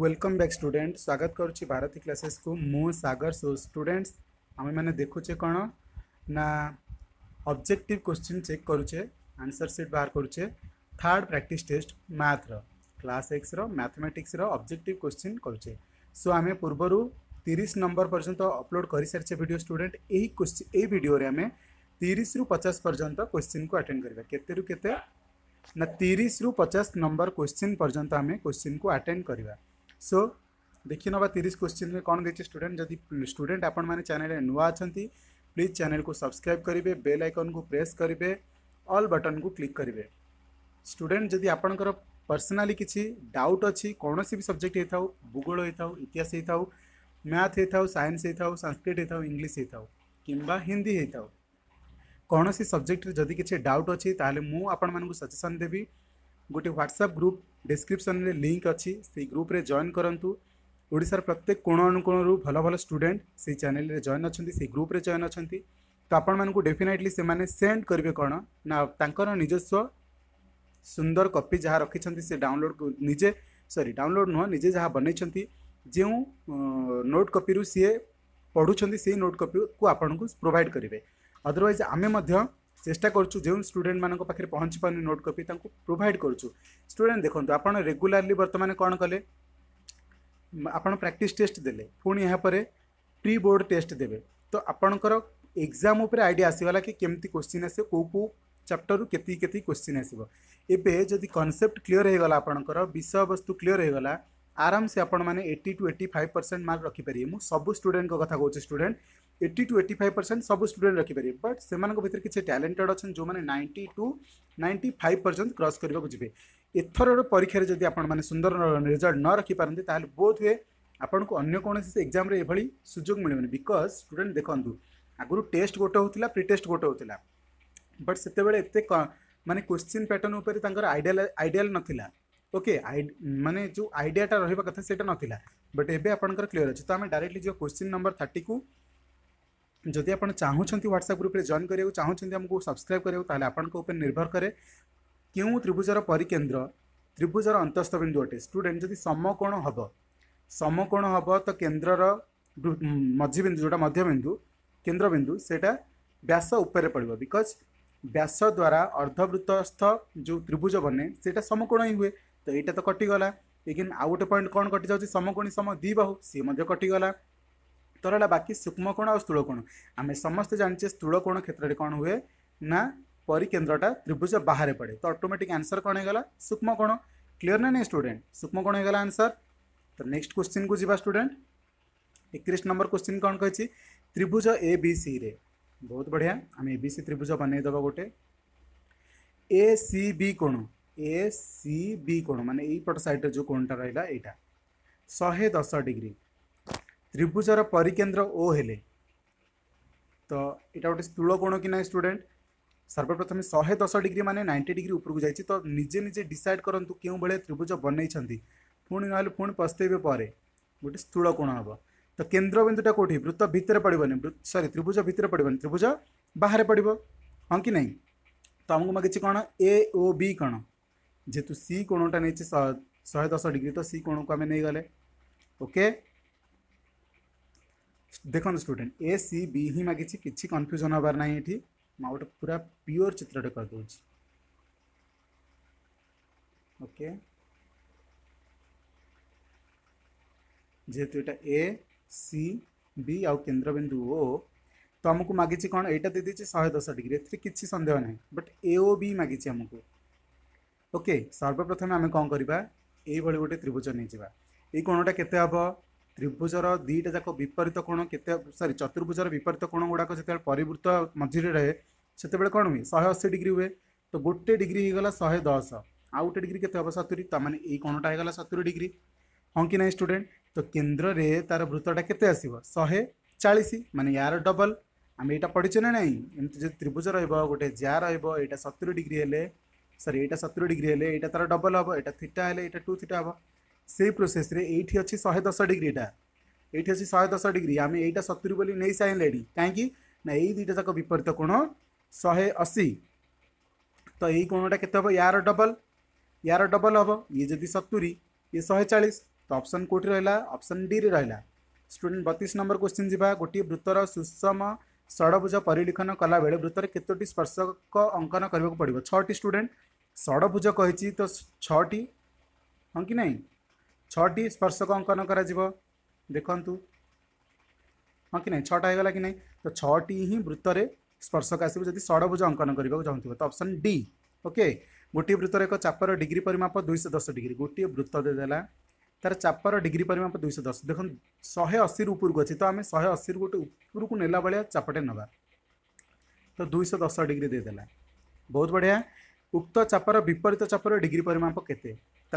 welcome back student স্বাগত করছি ଭାରତୀ କ୍ଲାସେସ୍କୁ ମୁଁ ସାଗର ସୋ ଷ୍ଟୁଡେଣ୍ଟସ୍ ଆମେମାନେ ଦେଖୁଛେ କ'ଣ ନା ଅବଜେକ୍ଟିଭ୍ କ୍ୱେଶ୍ଚିନ୍ ଚେକ୍ କରୁଛେ ଆନ୍ସର୍ ସିଟ୍ ବାହାର କରୁଛେ ଥାର୍ଡ଼ ପ୍ରାକ୍ଟିସ୍ ଟେଷ୍ଟ ମ୍ୟାଥ୍ର କ୍ଲାସ୍ ଏକ୍ସର ମ୍ୟାଥମେଟିକ୍ସର ଅବଜେକ୍ଟିଭ୍ କ୍ୱେଶ୍ଚିନ୍ କରୁଛେ ସୋ ଆମେ ପୂର୍ବରୁ ତିରିଶ ନମ୍ବର ପର୍ଯ୍ୟନ୍ତ ଅପଲୋଡ଼ କରିସାରିଛେ ଭିଡ଼ିଓ ଷ୍ଟୁଡେଣ୍ଟ ଏହି କ୍ୱେଶ୍ଚିନ୍ ଏହି ଭିଡ଼ିଓରେ ଆମେ ତିରିଶରୁ ପଚାଶ ପର୍ଯ୍ୟନ୍ତ କ୍ୱେଶ୍ଚିନ୍କୁ ଆଟେଣ୍ଡ କରିବା କେତେରୁ କେତେ ନା ତିରିଶରୁ ପଚାଶ ନମ୍ବର କ୍ୱେଶ୍ଚିନ୍ ପର୍ଯ୍ୟନ୍ତ ଆମେ କ୍ୱେଶ୍ଚିନ୍କୁ ଆଟେଣ୍ଡ କରିବା सो देखि ना तीस क्वेश्चन में कौन देखिए स्टूडेंट जदि स्टूडेंट आपण चेल नुआ अच्छा प्लीज चैनल को सब्सक्राइब करेंगे बेल आइकन को प्रेस करेंगे ऑल बटन को क्लिक करेंगे स्टूडेंट जदि आपणकर पर्सनाली किसी डाउट अच्छी कौन भी सब्जेक्ट होता भूगोल होता इतिहास होता मैथ होता सैंस होता संस्कृत होता इंग्लीश होता कि हिंदी होता कौन कौन सब्जेक्ट जदि किसी डाउट अच्छी तेल मुझे आपण सजेसन देवी गोटे ह्वाट्सअप ग्रुप डिस्क्रिपन लिंक अच्छी से ग्रुप जॉन करूँ ओडार प्रत्येक कोण अनुकोण भल भल स्टूडे से चेल जॉन अच्छा से ग्रुप जॉन अच्छा तो आपको डेफिनेटली सेंड करेंगे कौन ना निजस्व सुंदर कपी जहाँ रखिंट से डाउनलोड निजे सरी डाउनलोड नुह निजे जहाँ बनईं जो नोट कपी रू सी पढ़ु से नोट कपी को आपन को प्रोभाइड करेंगे अदरवाइज आम চেষ্টা করছু যে স্টুডেন্ট মান পাখে পৌঁছি পাওনি নোট কপি তা প্রোভাইড করছু স্টুডেন্ট দেখুন আপনার রেগুলারলি বর্তমানে কম কলে আপনার প্রাকটিস টেস্ট দেলে পুঁ এরপরে প্রি বোর্ড টেস্ট দেবে তো আপনার এক্সাম উপরে আইডিয়া আসিগালা কি কেমতি কোশ্চিন আসে কেউ কেউ ଚାପ୍ଟରରୁ କେତିକି କେତିକି କୋଶ୍ଚିନ୍ ଆସିବ ଏବେ ଯଦି କନସେପ୍ଟ କ୍ଲିଅର୍ ହୋଇଗଲା ଆପଣଙ୍କର ବିଷୟବସ୍ତୁ କ୍ଲିଅର୍ ହୋଇଗଲା ଆରାମସେ ଆପଣମାନେ eighty two eighty five percent mark ରଖିପାରିବେ ମୁଁ ସବୁ ଷ୍ଟୁଡେଣ୍ଟଙ୍କ କଥା କହୁଛି student eighty two eighty five percent सब स्टूडेंट रखिपर बट से भितर कि टैलेंटेड अच्छे जो मैंने ninety two ninety five percent cross करने को जी एथर परीक्षा जब आपने सुंदर रिजल्ट न रखी पारे बोध हुए आपको अगर कौन से एक्जाम यह सुजोग मिले बिकज स्टूडे देखु आगुरी टेस्ट गोटे होता प्रिटेस्ट गोटे होता बट से मानने क्वेश्चन पैटर्न उपर आईडियाल आईडियाल नाला ओके मानने जो आईडियाटा रहा कथा से नाला बट एपर क्लीयर अच्छे तो आम डायरेक्टली जो क्वेश्चन नंबर थर्टी को ଯଦି ଆପଣ ଚାହୁଁଛନ୍ତି ହ୍ୱାଟ୍ସଆପ୍ ଗ୍ରୁପ୍ରେ ଜଏନ୍ କରିବାକୁ ଚାହୁଁଛନ୍ତି ଆମକୁ ସବସ୍କ୍ରାଇବ୍ କରିବାକୁ ତାହେଲେ ଆପଣଙ୍କ ଉପରେ ନିର୍ଭର କରେ କେଉଁ ତ୍ରିଭୁଜର ପରିକେନ୍ଦ୍ର ତ୍ରିଭୁଜର ଅନ୍ତଃସ୍ଥବିନ୍ଦୁ ଅଟେ ଷ୍ଟୁଡେଣ୍ଟ ଯଦି ସମକୋଣ ହେବ ସମକୋଣ ହେବ ତ କେନ୍ଦ୍ରର ମଝିବିନ୍ଦୁ ଯେଉଁଟା ମଧ୍ୟବିନ୍ଦୁ କେନ୍ଦ୍ରବିନ୍ଦୁ ସେଇଟା ବ୍ୟାସ ଉପରେ ପଡ଼ିବ ବିକଜ୍ ବ୍ୟାସ ଦ୍ୱାରା ଅର୍ଦ୍ଧବୃତ୍ତସ୍ଥ ଯେଉଁ ତ୍ରିଭୁଜ ବନେ ସେଇଟା ସମକୋଣ ହିଁ ହୁଏ ତ ଏଇଟା ତ କଟିଗଲା ଲେକିନ୍ ଆଉ ଗୋଟେ ପଏଣ୍ଟ କ'ଣ କଟିଯାଉଛି ସମକୋଣୀ ସମ ଦ୍ୱିବାହୁ ସିଏ ମଧ୍ୟ କଟିଗଲା उत्तर है बाकी सूक्ष्मकोण और स्थूलकोण आम समस्त जाने स्थूलकोण क्षेत्र में कौन हुए ना परिकेन्द्रटा त्रिभुज बाहर पड़े तो अटोमेटिक आंसर कौन होगा सूक्ष्मकोण क्लीयर ना नहीं स्टूडेंट सूक्ष्मकोण होगा आंसर तो नेक्स्ट क्वेश्चन को जी स्टूडेंट एक नंबर क्वेश्चन कौन कही त्रिभुज ए बी सी रे बहुत बढ़िया आम ए सी त्रिभुज बनईद गोटे ए सी बी कोण ए सी बी कोण मान यपट सैड जो कोणटा रहा यहाँ शहे दस डिग्री ত্রিভুজর পরিকেন্দ্র ও হলে তো এটা গোটে স্থূল কোণ কি না স্টুডেন্ট সর্বপ্রথমে শহে দশ ডিগ্রি মানে নাইন্টি ডিগ্রি উপরକୁ ଯାଇଛି ତ ନିଜେ ନିଜେ ଡିସାଇଡ଼ କରନ୍ତୁ କେଉଁ ଭଳିଆ ତ୍ରିଭୁଜ ବନେଇଛନ୍ତି ପୁଣି ନହେଲେ ପୁଣି ପସ୍ତେଇବେ ପରେ ଗୋଟେ ସ୍ଥୂଳ କୋଣ ହେବ ତ କେନ୍ଦ୍ରବିନ୍ଦୁଟା କେଉଁଠି ବୃତ୍ତ ଭିତରେ ପଡ଼ିବନି ସରି ତ୍ରିଭୁଜ ଭିତରେ ପଡ଼ିବନି ତ୍ରିଭୁଜ ବାହାରେ ପଡ଼ିବ ହଁ କି ନାହିଁ ତ ଆମକୁ ମାଗିଛି କ'ଣ ଏ ଓ ବି କ'ଣ ଯେହେତୁ ସି କୋଣଟା ନେଇଛି ଶହେ ଦଶ ଡିଗ୍ରୀ ତ ସି କୋଣକୁ ଆମେ ନେଇଗଲେ ଓକେ ଦେଖନ୍ତୁ ଷ୍ଟୁଡେଣ୍ଟ ଏ ସି ବି ହିଁ ମାଗିଛି କିଛି କନଫ୍ୟୁଜନ୍ ହେବାର ନାହିଁ ଏଠି ମୁଁ ଗୋଟେ ପୁରା ପିଓର ଚିତ୍ରଟେ କରିଦେଉଛି ଓକେ ଯେହେତୁ ଏଇଟା ଏ ସି ବି ଆଉ କେନ୍ଦ୍ରବିନ୍ଦୁ ଓ ତ ଆମକୁ ମାଗିଛି କ'ଣ ଏଇଟା ଦେଇଦେଇଛି ଶହେ ଦଶ ଡିଗ୍ରୀ ଏଥିରେ କିଛି ସନ୍ଦେହ ନାହିଁ ବଟ୍ ଏ ଓ ବି ମାଗିଛି ଆମକୁ ଓକେ ସର୍ବପ୍ରଥମେ ଆମେ କ'ଣ କରିବା ଏଇଭଳି ଗୋଟେ ତ୍ରିଭୁଜ ନେଇଯିବା ଏଇ କୋଣଟା କେତେ ହେବ त्रिभुजर दुईटा जाक विपरीत कोण के सरी चतुर्भुजर विपरीत कोण गुड़ाक जो पर मझे रहे से कौन हुए शहे अशी डिग्री हुए तो गोटे डिग्री हो गला शहे दस आउ गोटे डिग्री के सतुरी तो मैंने ये कोणटा होगा सतुरी डिग्री हाँ कि ना स्टूडे तो केन्द्र में तार वृत्तटा के शहे चालीस मान यार डबल आम यहाँ पढ़ी ना नहीं त्रिभुज गोटे रोटे ज्या रहा सतुरी डिग्री हेल्ले सरी यहाँ सतुरी डिग्री हेल्ले यहाँ तार डबल हे यहाँ थीटा हेल्ले टू थीटा हाँ ସେଇ ପ୍ରୋସେସ୍ରେ ଏଇଠି ଅଛି ଶହେ ଦଶ ଡିଗ୍ରୀଟା ଏଇଠି ଅଛି ଶହେ ଦଶ ଡିଗ୍ରୀ ଆମେ ଏଇଟା ସତୁରି ବୋଲି ନେଇସାରିଲେଣି କାହିଁକି ନା ଏଇ ଦୁଇଟା ଯାକ ବିପରୀତ କୋଣ ଶହେ ଅଶୀ ତ ଏଇ କୋଣଟା କେତେ ହେବ ୟାର ଡବଲ୍ ୟାର ଡବଲ୍ ହେବ ଇଏ ଯଦି ସତୁରି ଇଏ ଶହେ ଚାଳିଶ ତ ଅପସନ୍ କେଉଁଠି ରହିଲା ଅପସନ୍ ଡିରେ ରହିଲା ଷ୍ଟୁଡେଣ୍ଟ ବତିଶ ନମ୍ବର କ୍ୱେଶ୍ଚିନ୍ ଯିବା ଗୋଟିଏ ବୃତ୍ତର ସୁଷମ ଷଡ଼ଭୁଜ ପରିଲିଖନ କଲାବେଳେ ବୃତ୍ତରେ କେତୋଟି ସ୍ପର୍ଶକ ଅଙ୍କନ କରିବାକୁ ପଡ଼ିବ ଛଅଟି ଷ୍ଟୁଡେଣ୍ଟ ଷଡ଼ଭୁଜ କହିଛି ତ ଛଅଟି ହଁ କି ନାହିଁ छटी स्पर्शक अंकन कर देखु हाँ कि ना छटा होगा कि नहीं तो छटी वृत्तर स्पर्शक आसो जब षड़भुज अंकन करवाक चाहूँ तो अप्सन डी ओके गोटे वृत्तर एक चापर डिग्री परिमाप दुई दस डिग्री गोटे वृत्त देदेला तार चापर डिग्री परिमाप दुई दस देख शहे अशी उपरको अच्छे तो आम शहे अशी गोटे उपरकू ने भाया चापटे ना तो दुई दस डिग्री देदेला बहुत बढ़िया उक्त चापर विपरीत चापर डिग्री परिमाप के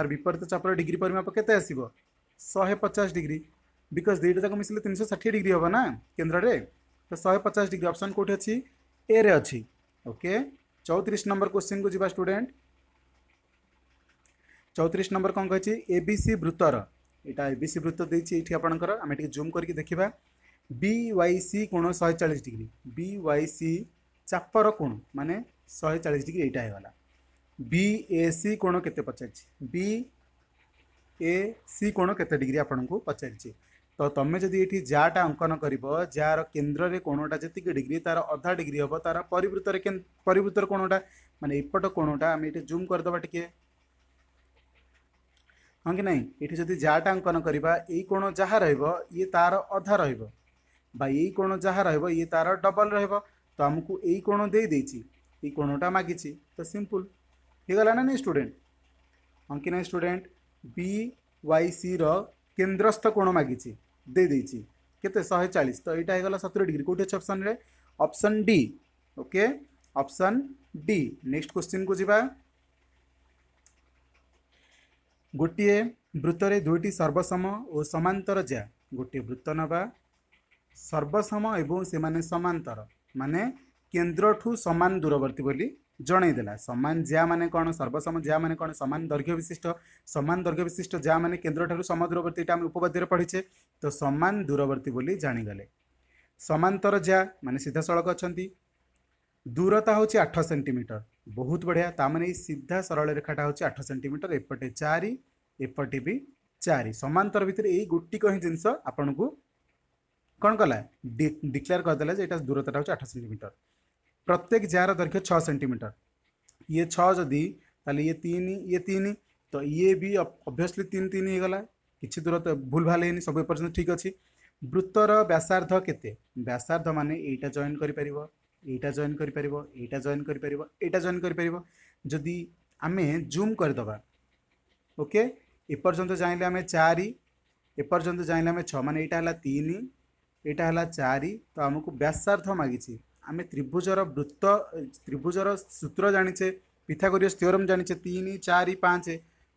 विपरीत चापर डिग्री परिमाप के आसे पचास डिग्री बिकज दुईटा जाक मिसले तीन सौ षाठी डिग्री हम ना केन्द्रे तो शहे पचास डिग्री अप्सन कौटी अच्छी ए रे अच्छी ओके चौतीस नंबर क्वेश्चन को जी स्टूडे चौतीस नंबर कौन कही ए बी सी वृत्तर यहाँ ए बी सी वृत्त देखिए आपंकर आम टे जूम करके देखा बी वाई सी कोण शहे चालीस डिग्री बी वाई सी चापर कोण मानने शहे चालीस डिग्री यहाँ होगा बी ए सी कोण केते पचारि बी ए सी कोण केते डिग्री आपणଙ୍କୁ ପଚାରିଛି ତ ତମେ ଯଦି ଏଠି ଯାଆଟା ଅଙ୍କନ କରିବ ଯାହାର କେନ୍ଦ୍ରରେ କୋଣଟା ଯେତିକି ଡିଗ୍ରୀ ତାର ଅଧା ଡିଗ୍ରୀ ହେବ ତାର ପରିବୃତ୍ତରେ ପରିବୃତ୍ତର କୋଣଟା ମାନେ ଏପଟ କୋଣଟା ଆମେ ଏଠି ଜୁମ୍ କରିଦେବା ଟିକେ ହଁ କି ନାହିଁ ଏଠି ଯଦି ଯାଆଟା ଅଙ୍କନ କରିବା ଏଇ କୋଣ ଯାହା ରହିବ ଇଏ ତାର ଅଧା ରହିବ ବା ଏଇ କୋଣ ଯାହା ରହିବ ଇଏ ତାର ଡବଲ୍ ରହିବ ତ ଆମକୁ ଏଇ କୋଣ ଦେଇଦେଇଛି ଏଇ କୋଣଟା ମାଗିଛି ତ ସିମ୍ପୁଲ୍ होगा ना स्टूडेंट अंकिन स्टूडेंट बी वाई सी रेन्द्रस्थ कोण मागिचे दे देदेगी केते शहे चालीस तो यहाँ हो गला सतुरी डिग्री कौटे अच्छे रे option D okay option D next question को जीवा गोटे वृत्तर दुईट सर्वसम और सामांतर ज्या गोटे वृत्त नवा सर्वसम एवं से मानतर माने केन्द्र ठू सूरवर्ती ଜଣାଇଦେଲା ସମାନ ଜିଆମାନେ କ'ଣ ସର୍ବସମ ଜିଆମାନେ କ'ଣ ସମାନ ଦୈର୍ଘ୍ୟ ବିଶିଷ୍ଟ ସମାନ ଦୈର୍ଘ୍ୟ ବିଶିଷ୍ଟ ଜିଆମାନେ କେନ୍ଦ୍ରଠାରୁ ସମଦୂରବର୍ତ୍ତୀ ଏଇଟା ଆମେ ଉପପାଦ୍ୟରେ ପଢ଼ିଛେ ତ ସମାନ ଦୂରବର୍ତ୍ତୀ ବୋଲି ଜାଣିଗଲେ ସମାନ୍ତର ଜିଆ ମାନେ ସିଧାସଳଖ ଅଛନ୍ତି ଦୂରତା ହେଉଛି ଆଠ ସେଣ୍ଟିମିଟର ବହୁତ ବଢ଼ିଆ ତାମାନେ ଏଇ ସିଧା ସରଳ ରେଖାଟା ହେଉଛି ଆଠ ସେଣ୍ଟିମିଟର ଏପଟେ ଚାରି ଏପଟେ ବି ଚାରି ସମାନ୍ତର ଭିତରେ ଏଇ ଗୋଟିକ ହିଁ ଜିନିଷ ଆପଣଙ୍କୁ କ'ଣ କଲା ଡିକ୍ଲେୟାର କରିଦେଲା ଯେ ଏଇଟା ଦୂରତାଟା ହେଉଛି ଆଠ ସେଣ୍ଟିମିଟର प्रत्येक जार दैर्घ्य छः सेंटीमीटर ये छः जदि तेल ये तीन ये तीन तो ये भी अभीयसली तीन तीन हो गला किसी दूर तो भूल भाल है सब एपर्यंत ठीक अच्छे वृत्तर व्यासार्ध के व्यासार्ध मान या जॉन कर यहाँ जॉन कर यहाँ जॉन कर यहाँ जॉन कर जदि आम जूम करदे ओके एपर्तंत चाहिए आम चार एपर्तंत चाहिए आम छ मान यहाँ तीन यहाँ है चार तो आमको व्यासार्ध मागे आम त्रिभुजर वृत्त त्रिभुजर सूत्र जाणे पिथागोरियस थियोरम जाणे तीन चार पाँच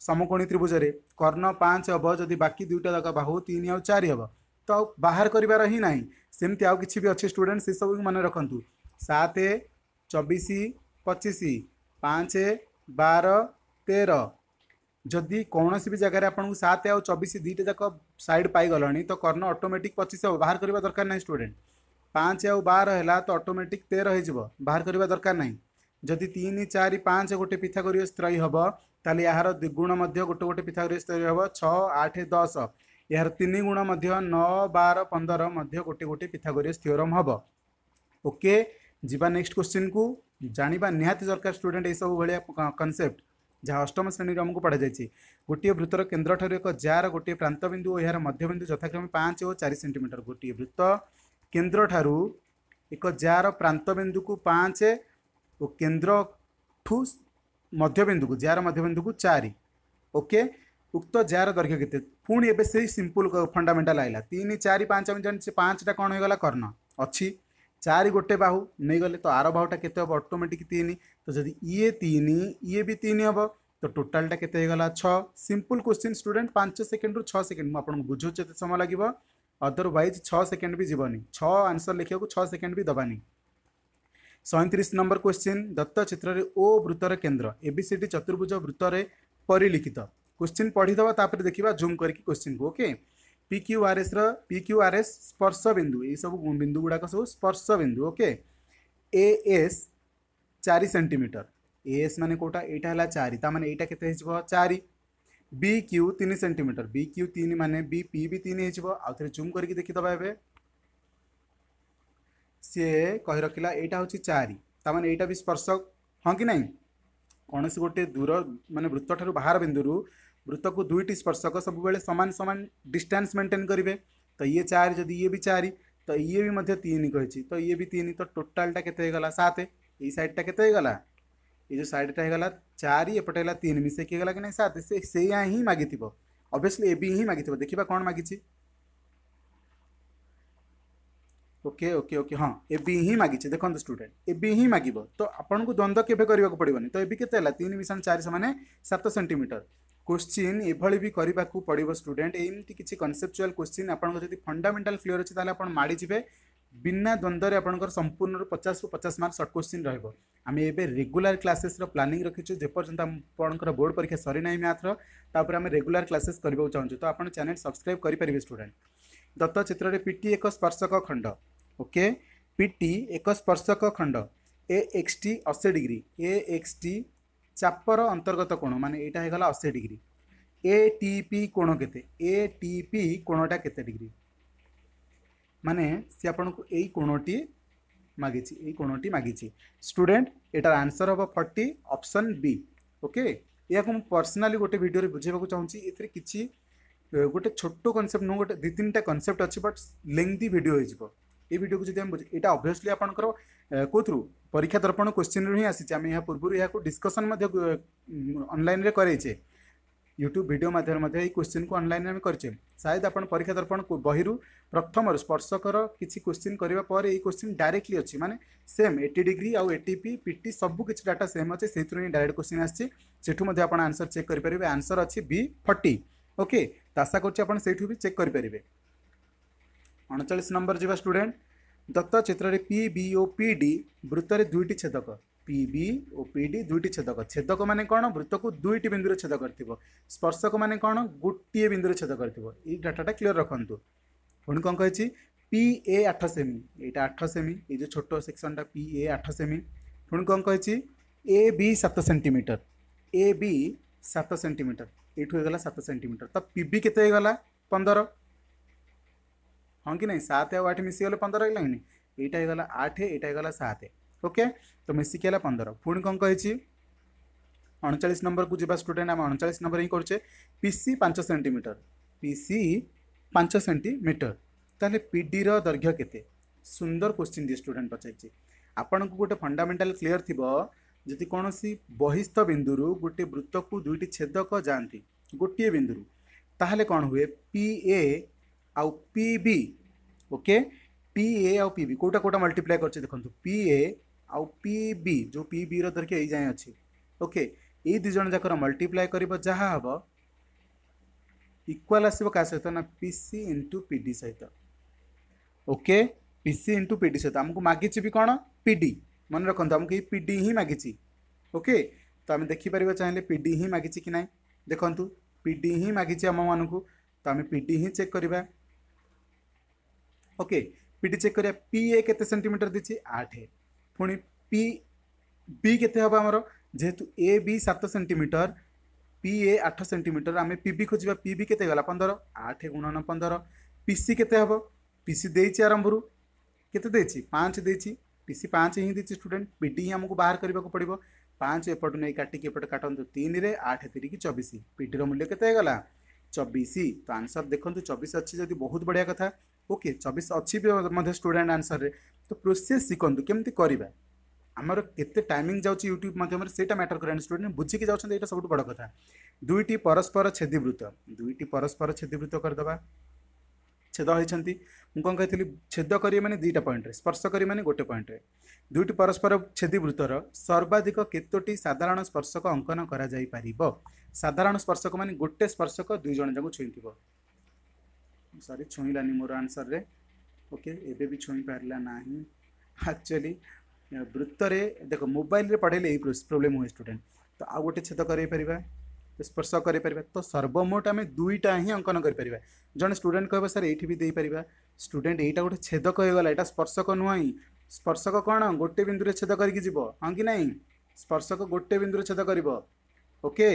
समकोणी त्रिभुज कर्ण पाँच हम जदि बाकी दुईटा जगह बाहू तीन आ चार हम तो बाहर कर ही ना सेमती कि अच्छे स्टूडेंट से सब मन रखु सात चबीश पचिश पाँच बार तेर जदि कौन सी जगह आपको सत आ चबीश दुईटा जाक सैड पाईगला तो कर्ण अटोमेटिक पचिश हम बाहर करवा दरकार ना स्टूडेंट पाँच आउ बार है तो अटोमेटिक तेर हो बाहर करवा दरकार नहीं जदि तीन चार पाँच गोटे पिथागोरी स्त्री हे तेल यार द्विगुण गोटे गोटे पिथागोरी स्त्री हे छ आठ दस यार तीन गुण मध्य नौ बार पंदर मध्य गोटे गोटे पिथागोरी थियोरम हे ओके जीवा नेक्स्ट क्वेश्चन को जानवा निहाती दरकार स्टूडेंट ये सब भाया कनसेप्ट जहाँ अष्टम श्रेणी आमको पढ़ा जाए गोटे वृत्तर केन्द्र ठार एक जार गोटे प्रांतबिंदु और यार मध्यबिंदु यथाक्रमे पाँच और चार सेमिटर गोटे वृत्त କେନ୍ଦ୍ରଠାରୁ ଏକ ଯାହାର ପ୍ରାନ୍ତବିନ୍ଦୁକୁ ପାଞ୍ଚ ଓ କେନ୍ଦ୍ରଠୁ ମଧ୍ୟବିନ୍ଦୁକୁ ଯାହାର ମଧ୍ୟବିନ୍ଦୁକୁ ଚାରି ଓକେ ଉକ୍ତ ଯାହାର ଦୈର୍ଘ୍ୟ କେତେ ପୁଣି ଏବେ ସେଇ ସିମ୍ପୁଲ୍ ଫଣ୍ଡାମେଣ୍ଟାଲ୍ ଆଇଲା ତିନି ଚାରି ପାଞ୍ଚ ଆମେ ଜାଣିଛେ ପାଞ୍ଚଟା କ'ଣ ହେଇଗଲା କର୍ଣ୍ଣ ଅଛି ଚାରି ଗୋଟେ ବାହୁ ନେଇଗଲେ ତ ଆର ବାହୁଟା କେତେ ହେବ ଅଟୋମେଟିକ୍ ତିନି ତ ଯଦି ଇଏ ତିନି ଇଏ ବି ତିନି ହେବ ତ ଟୋଟାଲ୍ଟା କେତେ ହେଇଗଲା ଛଅ ସିମ୍ପୁଲ୍ କୋଶ୍ଚିନ୍ ଷ୍ଟୁଡେଣ୍ଟ ପାଞ୍ଚ ସେକେଣ୍ଡରୁ ଛଅ ସେକେଣ୍ଡ ମୁଁ ଆପଣଙ୍କୁ ବୁଝାଉଛି ଏତେ ସମୟ ଲାଗିବ अदरवैज छः सेकेंड भी जीवन छ आंसर लिखा छः सेकेंड भी दबानी सैंतीस नंबर क्वेश्चन दत्त चित्र ओ वृत्तर केन्द्र डी चतुर्भुज वृत्तर परिलिखित क्वेश्चन पढ़ीदे तापर देखा जूम करके क्वेश्चन को okay P Q R S री क्यू आर एस स्पर्श बिंदु ये सब बिंदु गुड़ाक सब स्पर्श बिंदु ओके ए एस चार सेमिटर ए एस मान कौटा यहाँ चार मैंने यहाँ के चार बी क्यू तीन सेन्टीमिटर बी क्यू तीन मान बी पी भी तीन हो जूम करके देखीद एवं सी कही रखा यहाँ हूँ चारि मैंने यहाँ भी स्पर्शक हाँ कि ना कौन से गोटे दूर मानने वृत्त ठार बाहर बिंदु वृत्त को दुईट स्पर्शक सब सामान सामान डिस्टान्स मेन्टेन करेंगे तो ये चार जदि ये भी चार तो ये भी तीन कही तो ये भी तीन तो टोटालटा के सत ये सैडटा के ये जो सैडटा होगा चार एपटे तीन मिसे कि हाँ, ना सात से ही मागि अभीयसली ए ही मागि देखा कौन मागि ओके ओके ओके हाँ ए ही मागि देखते स्टूडेंट ए ही माग तो आपको द्वंद्व के पड़ोनी तो ए के तीन मिशन चार सामने सात सेमिटर क्वेश्चन एभली भी करवाक पड़ो स्टूडेंट एमती किसी कनसेपचुआल क्वेश्चन आपको जब फंडामेटाल क्लीयर अच्छे आप मारी ବିନା ଦ୍ୱନ୍ଦ୍ୱରେ ଆପଣଙ୍କର ସମ୍ପୂର୍ଣ୍ଣରୁ ପଚାଶରୁ ପଚାଶ ମାର୍କ ସର୍ଟ କୋଶ୍ଚିନ୍ ରହିବ ଆମେ ଏବେ ରେଗୁଲାର କ୍ଲାସେସ୍ର ପ୍ଲାନିଂ ରଖିଛୁ ଯେପର୍ଯ୍ୟନ୍ତ ଆପଣଙ୍କର ବୋର୍ଡ଼ ପରୀକ୍ଷା ସରିନାହିଁ ମ୍ୟାଥ୍ର ତାପରେ ଆମେ ରେଗୁଲାର କ୍ଲାସେସ୍ କରିବାକୁ ଚାହୁଁଛୁ ତ ଆପଣ ଚ୍ୟାନେଲ୍ ସବସ୍କ୍ରାଇବ୍ କରିପାରିବେ ଷ୍ଟୁଡେଣ୍ଟ ଦତ୍ତ ଚିତ୍ରରେ ପିଟି ଏକ ସ୍ପର୍ଶକ ଖଣ୍ଡ ଓକେ ପିଟି ଏକ ସ୍ପର୍ଶକ ଖଣ୍ଡ ଏ ଏକ୍ସ ଟି ଅଶୀ ଡିଗ୍ରୀ ଏ ଏକ୍ସ ଟି ଚାପର ଅନ୍ତର୍ଗତ କୋଣ ମାନେ ଏଇଟା ହେଇଗଲା ଅଶୀ ଡିଗ୍ରୀ ଏ ଟି ପି କୋଣ କେତେ ଏ ଟି ପି କୋଣଟା କେତେ ଡିଗ୍ରୀ माने सी आपन को यही कोणटी मागिची यही कोणटी मागिची स्टूडेंट एटार आंसर हबो 40 ऑप्शन बी ओके या को पर्सनली गोटे वीडियो रे बुझेबा को चाहूची एथरे किछि गोटे छोटो कांसेप्ट नो गोटे दि तीनटा कांसेप्ट अछि बट लेंथी वीडियो होइ जइबो ए वीडियो को जदि हम एटा ऑब्वियसली आपन को को थ्रू परीक्षा दर्पण क्वेश्चन रे ही आसी छै हम यहा पूर्व रे यहा डिस्कशन मध्ये ऑनलाइन रे करै छै ୟୁଟ୍ୟୁବ୍ ଭିଡ଼ିଓ ମାଧ୍ୟମରେ ମଧ୍ୟ ଏଇ କ୍ୱେଶ୍ଚିନ୍କୁ ଅନଲାଇନ୍ରେ ଆମେ କରିଛେ ସାୟଦ ଆପଣ ପରୀକ୍ଷା ଦର୍ପଣ ବହିରୁ ପ୍ରଥମରୁ ସ୍ପର୍ଶକର କିଛି କ୍ୱେଶ୍ଚିନ୍ କରିବା ପରେ ଏଇ କ୍ୱେଶ୍ଚିନ୍ ଡାଇରେକ୍ଟଲି ଅଛି ମାନେ ସେମ୍ ଏଟି ଡିଗ୍ରୀ ଆଉ ଏଟିପି ପିଟି ସବୁ କିଛି ଡାଟା ସେମ୍ ଅଛି ସେଇଥିରୁ ହିଁ ଡାଇରେକ୍ଟ କ୍ୱେଶ୍ଚିନ୍ ଆସିଛି ସେଠୁ ମଧ୍ୟ ଆପଣ ଆନ୍ସର୍ ଚେକ୍ କରିପାରିବେ ଆନ୍ସର୍ ଅଛି ବି ଫର୍ଟି ଓକେ ତ ଆଶା କରୁଛି ଆପଣ ସେଇଠୁ ବି ଚେକ୍ କରିପାରିବେ ଅଣଚାଳିଶ ନମ୍ବର ଯିବା ଷ୍ଟୁଡେଣ୍ଟ ଦତ୍ତ ଚିତ୍ରରେ P B O P D ବୃତ୍ତରେ ଦୁଇଟି ଛେଦକ পিবি ও পিডি দুইটি ছেদক ছেদক মানে কোণ বৃত্তকু দুইটি বিন্দুরে ছেদ করব স্পর্শক মানে কোণ গোটিয়ে বিন্দুরে ছেদ করব এই ডাটাটা ক্লিয়ার রাখতু পুঁ কম কী পি এ আঠ সেমি এইটা আঠ সেমি এই যে ছোট সেকশনটা পি এ আঠ সেমি পুঁ কম কী এ বি সাত সেটিমিটর এ বি সাত সেটিমিটর এইটু হয়ে গলা সাত সেটিমিটর তো পিবি কেতে হয়ে গলা পনেরো हाँ कि ना सात आठ मिसगले पंदर है यहाँ यहाँ आठ यहाँ सात ओके ତ ମିଶିକି ହେଲା ପନ୍ଦର ପୁଣି କ'ଣ କହିଛି ଅଣଚାଳିଶ ନମ୍ବରକୁ ଯିବା ଷ୍ଟୁଡେଣ୍ଟ ଆମେ ଅଣଚାଳିଶ ନମ୍ବର ହିଁ କରୁଛେ ପି ସି ପାଞ୍ଚ ସେଣ୍ଟିମିଟର ପି ସି ପାଞ୍ଚ ସେଣ୍ଟିମିଟର ତାହେଲେ ପିଡ଼ିର ଦୈର୍ଘ୍ୟ କେତେ ସୁନ୍ଦର କୋଶ୍ଚିନ୍ ଦିଏ ଷ୍ଟୁଡେଣ୍ଟ ପଚାରିଛି ଆପଣଙ୍କୁ ଗୋଟେ ଫଣ୍ଡାମେଣ୍ଟାଲ କ୍ଲିଅର ଥିବ ଯଦି କୌଣସି ବହିସ୍ଥ ବିନ୍ଦୁରୁ ଗୋଟିଏ ବୃତ୍ତକୁ ଦୁଇଟି ଛେଦକ ଯାଆନ୍ତି ଗୋଟିଏ ବିନ୍ଦୁରୁ ତାହେଲେ କ'ଣ ହୁଏ ପି ଏ ଆଉ P B okay P A ଆଉ ପି ବି କେଉଁଟା କେଉଁଟା ମଲ୍ଟିପ୍ଲାଏ କରୁଛି ଦେଖନ୍ତୁ ପି ଏ पी जो पी बी रैर्घ्य यहाँ अच्छे ओके ये दुज जाकर मल्टीप्लाय कर जहाँ हम इक्वाल आसो क्या सहित ना पीसी इंटु पी डी सहित okay PC into P D सहित आमको मागिच भी कौन डी मन रखुदा आमको ये पीडी ही मागिच ओके तो आम देखिपर चाहिए डी ही मागिच कि ना देखु डी ही मागिच आम मानक तो आम डी ही चेक करवा ओके डी चेक कर ए के सेमिटर दे आठ पी बी के जेहेतु ए बी सत सेमिटर पी ए आठ सेमिटर आम पि बी खोजा पि बी के पंदर आठ गुणन पंदर पिसी के पिसी आरंभ के पाँच देसी पाँच ही देती स्टूडेंट पीडी ही आमको बाहर करने को पड़ो पाँच एपट नहीं काटिक एपट काटतु तीन रे आठ तीरिक चबीश पीडी रूल्य के चबीश तो आंसर देखते चबीश अच्छी जब बहुत बढ़िया कथा ଓକେ ଚବିଶ ଅଛି ବି ମଧ୍ୟ ଷ୍ଟୁଡ଼େଣ୍ଟ ଆନ୍ସରରେ ତ ପ୍ରୋସେସ୍ ଶିଖନ୍ତୁ କେମିତି କରିବା ଆମର କେତେ ଟାଇମିଂ ଯାଉଛି ୟୁଟ୍ୟୁବ୍ ମାଧ୍ୟମରେ ସେଇଟା ମ୍ୟାଟର କରେ ଷ୍ଟୁଡେଣ୍ଟ ବୁଝିକି ଯାଉଛନ୍ତି ଏଇଟା ସବୁଠୁ ବଡ଼ କଥା ଦୁଇଟି ପରସ୍ପର ଛେଦିବୃତ ଦୁଇଟି ପରସ୍ପର ଛେଦିବୃତ କରିଦେବା ଛେଦ ହୋଇଛନ୍ତି ମୁଁ କ'ଣ କହିଥିଲି ଛେଦ କରିବେ ମାନେ ଦୁଇଟା ପଏଣ୍ଟରେ ସ୍ପର୍ଶ କରିବେ ମାନେ ଗୋଟେ ପଏଣ୍ଟରେ ଦୁଇଟି ପରସ୍ପର ଛେଦିବୃତ୍ତର ସର୍ବାଧିକ କେତୋଟି ସାଧାରଣ ସ୍ପର୍ଶକ ଅଙ୍କନ କରାଯାଇପାରିବ ସାଧାରଣ ସ୍ପର୍ଶକ ମାନେ ଗୋଟେ ସ୍ପର୍ଶକ ଦୁଇ ଜଣ ଯାକୁ ଛୁଇଁଥିବ ସରି ଛୁଇଁଲାନି ମୋର ଆନ୍ସର୍ରେ ଓକେ ଏବେ ବି ଛୁଇଁ ପାରିଲା ନାହିଁ ଆକ୍ଚୁଆଲି ବୃତ୍ତରେ ଦେଖ ମୋବାଇଲରେ ପଢ଼େଇଲେ ଏଇ ପ୍ରୋବ୍ଲେମ୍ ହୁଏ ଷ୍ଟୁଡେଣ୍ଟ ତ ଆଉ ଗୋଟେ ଛେଦ କରାଇପାରିବା ସ୍ପର୍ଶ କରିପାରିବା ତ ସର୍ବମୋଟ ଆମେ ଦୁଇଟା ହିଁ ଅଙ୍କନ କରିପାରିବା ଜଣେ ଷ୍ଟୁଡେଣ୍ଟ କହିବ ସାର୍ ଏଇଠି ବି ଦେଇପାରିବା ଷ୍ଟୁଡେଣ୍ଟ ଏଇଟା ଗୋଟେ ଛେଦକ ହେଇଗଲା ଏଇଟା ସ୍ପର୍ଶକ ନୁହେଁ ସ୍ପର୍ଶକ କ'ଣ ଗୋଟେ ବିନ୍ଦୁରେ ଛେଦ କରିକି ଯିବ ହଁ କି ନାହିଁ ସ୍ପର୍ଶକ ଗୋଟେ ବିନ୍ଦୁରେ ଛେଦ କରିବ ଓକେ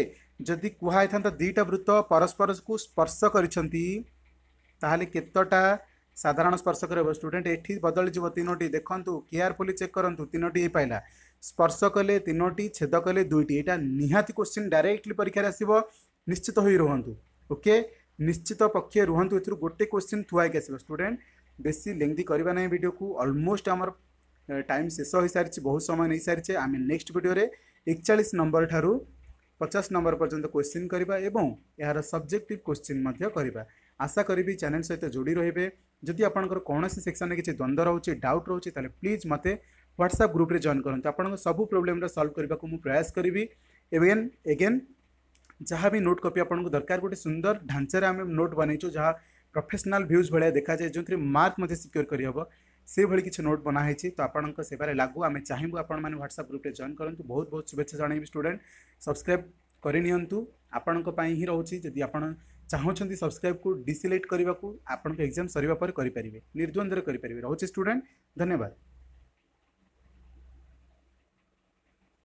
ଯଦି କୁହାଯାଇଥାନ୍ତା ଦୁଇଟା ବୃତ୍ତ ପରସ୍ପରକୁ ସ୍ପର୍ଶ କରିଛନ୍ତି ताल केतटा साधारण स्पर्श कर स्टूडेंट एटी बदल जीव तीनो देखूँ केयारफुली चेक करूँ तीनोटी ये पाइला स्पर्श कले तीनो छेद कले दुईट यहाँ निहाती क्वेश्चन डायरेक्टली परीक्षा आसो निश्चित हो रुंतु ओके निश्चित पक्ष रुहतु ए गोटे क्वेश्चन थुआई आसो स्टूडेंट बेसी लेंदी करवा ना भिडियो को अलमोस्ट आमर टाइम शेष हो सारी बहुत समय नहीं सारी आम नेक्स्ट भिडियो एकचा नंबर ठार् पचास नंबर पर्यटन क्वेश्चन करवा यार सब्जेक्टिव क्वेश्चन करवा आशा करी चेल सहित जोड़ रोबे जदि आप कौन सेक्शन में किसी द्वंद रोचे डाउट रोचे प्लीज मत ह्वाट्सअप ग्रुप जॉन करते आप सब प्रोब्लेम सल्व करने को प्रयास करी एगेन एगेन जहाँ भी नोट कपी आपको दरकार गोटे सुंदर ढांचार आम नोट बनई जहाँ प्रफेसनाल भ्यूज भाया देखा जाए जो मार्क मत सिक्योर करहब से भाई किसी नोट बनाई तो आपवे लगू आम चाहू आपट्सअप ग्रुप्रे जॉन करूँ बहुत बहुत शुभे जनइबी स्टूडेंट सब्सक्राइब करनी आपण ही रोचे जदि आप चाहूँ सब्सक्राइब को डिसलेक्ट करने को आप एक्जाम सरपर करेंगे निर्द्वंद करेंगे रोचे स्टूडेंट धन्यवाद